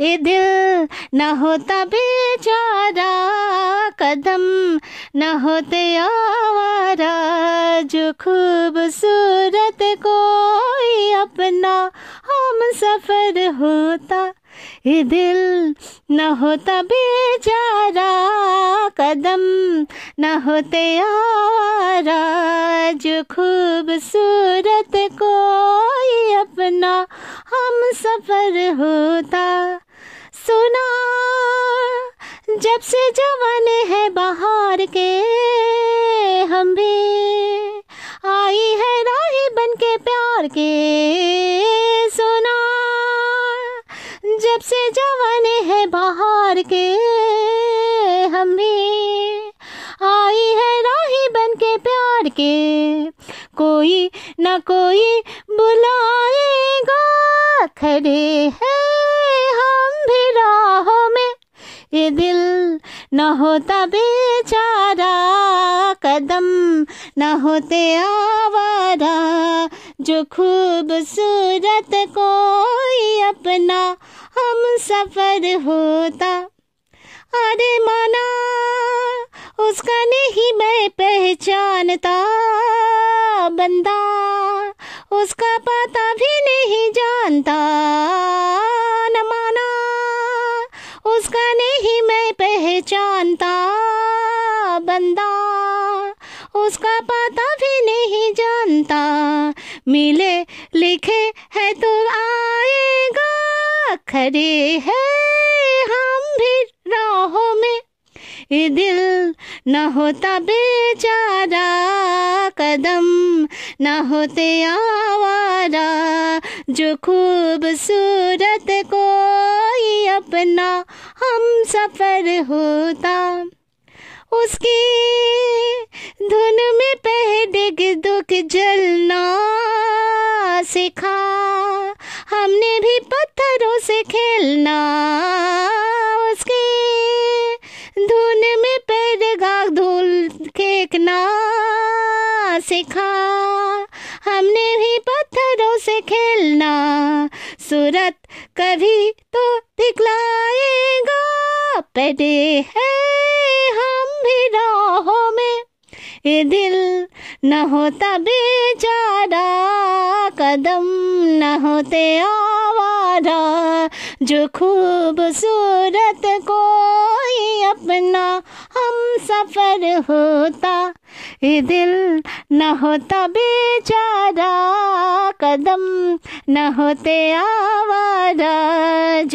ये दिल न होता बेचारा कदम न होते आवारा जो खूबसूरत कोई अपना सफर होता ये दिल न होता बेचारा कदम न होते आवारा जो खूबसूरत कोई अपना हम सफर होता सुना जब से जवान है बाहर के हम भी आई है राही बन के प्यार के जब से जवाने है बाहर के हम भी आई है राही बन के प्यार के कोई न कोई बुलाएगा खड़े है हम भी राहों में ये दिल न होता बेचारा ना होते आवारा जो खूबसूरत कोई अपना हम सफ़र होता अरे माना उसका नहीं मैं पहचानता बंदा उसका पता भी नहीं जानता न माना उसका नहीं मैं पहचानता बंदा उसका पता भी नहीं जानता मिले लिखे है तो आएगा खरे है हम भी राहों में ये दिल न होता बेचारा कदम न होते आवारा जो खूबसूरत कोई अपना हम सफर होता उसकी धुन में पह डिग दुख जलना सिखा हमने भी पत्थरों से खेलना उसकी धुन में पह गाग धूल खेकना सिखा हमने भी पत्थरों से खेलना सूरत कभी तो दिखलाएगा पेड़ है भी राहों में ये दिल न होता बेचारा कदम न होते आवारा जो खूबसूरत कोई अपना हम सफ़र होता ये दिल न होता बेचारा कदम न होते आवारा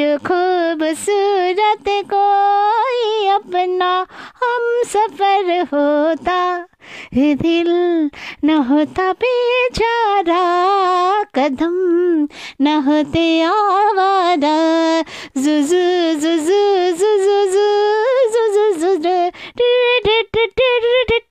जो खूबसूरत कोई अपना सफर होता दिल न होता बेचारा कदम न होते आवारा जुजु जुजु जुजु जुजु जुजु जुजु